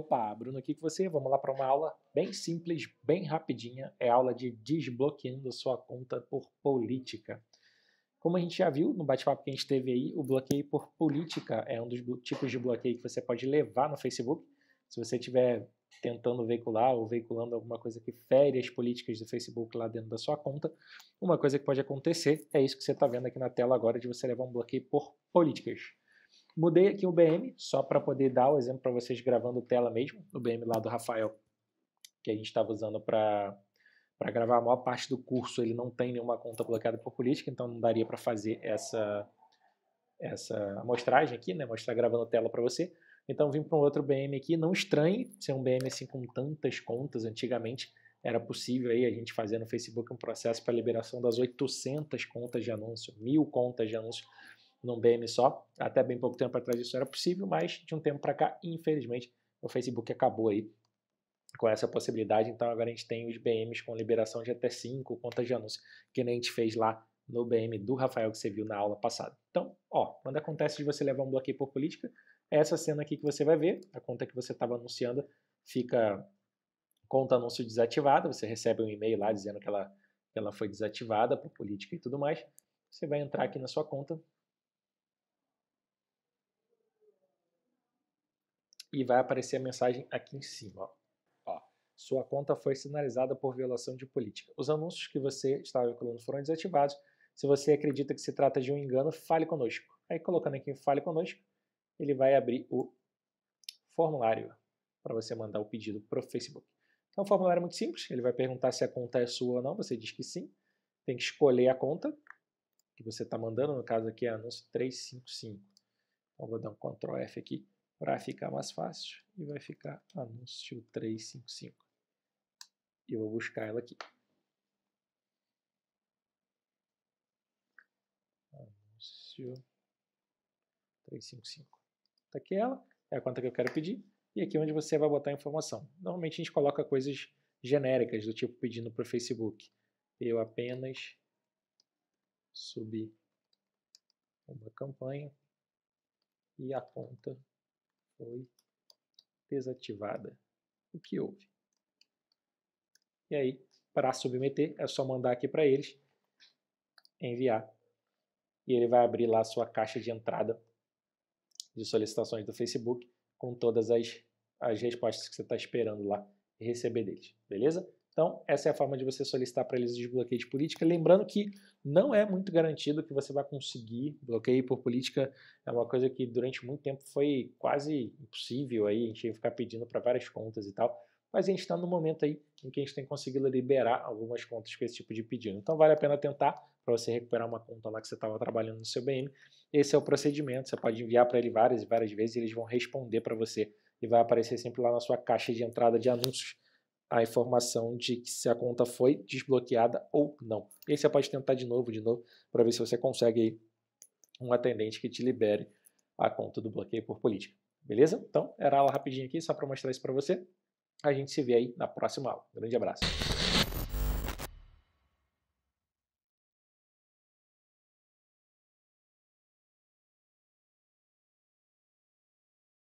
Opa, Bruno, aqui com você. Vamos lá para uma aula bem simples, bem rapidinha. É aula de desbloqueando sua conta por política. Como a gente já viu no bate-papo que a gente teve aí, o bloqueio por política é um dos tipos de bloqueio que você pode levar no Facebook. Se você estiver tentando veicular ou veiculando alguma coisa que fere as políticas do Facebook lá dentro da sua conta, uma coisa que pode acontecer é isso que você está vendo aqui na tela agora de você levar um bloqueio por políticas. Mudei aqui o BM, só para poder dar o exemplo para vocês gravando tela mesmo, o BM lá do Rafael, que a gente estava usando para para gravar a maior parte do curso, ele não tem nenhuma conta bloqueada por política, então não daria para fazer essa essa amostragem aqui, né, mostrar gravando tela para você. Então vim para um outro BM aqui, não estranhe ser um BM assim com tantas contas, antigamente era possível aí a gente fazer no Facebook um processo para liberação das 800 contas de anúncio, mil contas de anúncio num BM só. Até bem pouco tempo atrás isso era possível, mas de um tempo para cá, infelizmente, o Facebook acabou aí com essa possibilidade. Então agora a gente tem os BMs com liberação de até 5 contas de anúncio, que nem a gente fez lá no BM do Rafael que você viu na aula passada. Então, ó, quando acontece de você levar um bloqueio por política, é essa cena aqui que você vai ver, a conta que você estava anunciando fica conta anúncio desativada, você recebe um e-mail lá dizendo que ela, que ela foi desativada por política e tudo mais. Você vai entrar aqui na sua conta, e vai aparecer a mensagem aqui em cima. Ó. ó. sua conta foi sinalizada por violação de política. Os anúncios que você estava vinculando foram desativados. Se você acredita que se trata de um engano, fale conosco. Aí colocando aqui fale conosco, ele vai abrir o formulário para você mandar o pedido para o Facebook. Então o formulário é muito simples, ele vai perguntar se a conta é sua ou não, você diz que sim. Tem que escolher a conta que você está mandando, no caso aqui é anúncio 355. Então vou dar um Ctrl F aqui para ficar mais fácil e vai ficar anúncio 355. E vou buscar ela aqui. Anúncio 355. Tá aqui ela, é a conta que eu quero pedir. E aqui é onde você vai botar a informação. Normalmente a gente coloca coisas genéricas, do tipo pedindo para o Facebook. Eu apenas subi uma campanha e a conta foi desativada. O que houve? E aí, para submeter, é só mandar aqui para eles, enviar, e ele vai abrir lá a sua caixa de entrada de solicitações do Facebook com todas as, as respostas que você está esperando lá receber deles, beleza? Então, essa é a forma de você solicitar para eles desbloqueio de política. Lembrando que não é muito garantido que você vai conseguir bloqueio por política. É uma coisa que durante muito tempo foi quase impossível aí, a gente ia ficar pedindo para várias contas e tal. Mas a gente está no momento aí em que a gente tem conseguido liberar algumas contas com esse tipo de pedido. Então vale a pena tentar para você recuperar uma conta lá que você estava trabalhando no seu BM. Esse é o procedimento. Você pode enviar para ele várias e várias vezes, e eles vão responder para você e vai aparecer sempre lá na sua caixa de entrada de anúncios a informação de se a conta foi desbloqueada ou não. E aí você pode tentar de novo, de novo, para ver se você consegue aí um atendente que te libere a conta do bloqueio por política. Beleza? Então, era aula rapidinho aqui, só para mostrar isso para você. A gente se vê aí na próxima aula. Grande abraço.